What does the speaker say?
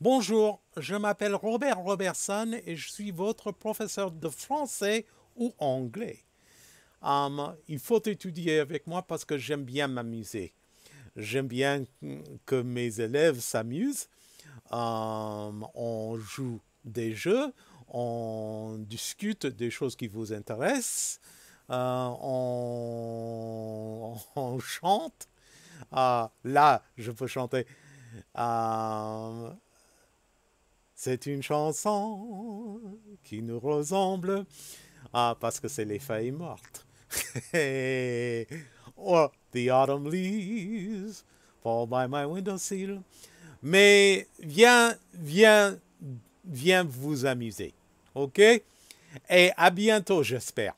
Bonjour, je m'appelle Robert Robertson et je suis votre professeur de français ou anglais. Hum, il faut étudier avec moi parce que j'aime bien m'amuser. J'aime bien que mes élèves s'amusent. Hum, on joue des jeux, on discute des choses qui vous intéressent, euh, on, chante. Ah, là, je peux chanter. Hum, c'est une chanson qui nous ressemble. Ah, parce que c'est les feuilles mortes. Or oh, the autumn leaves fall by my window sill. Mais viens, viens, viens vous amuser. OK? Et à bientôt, j'espère.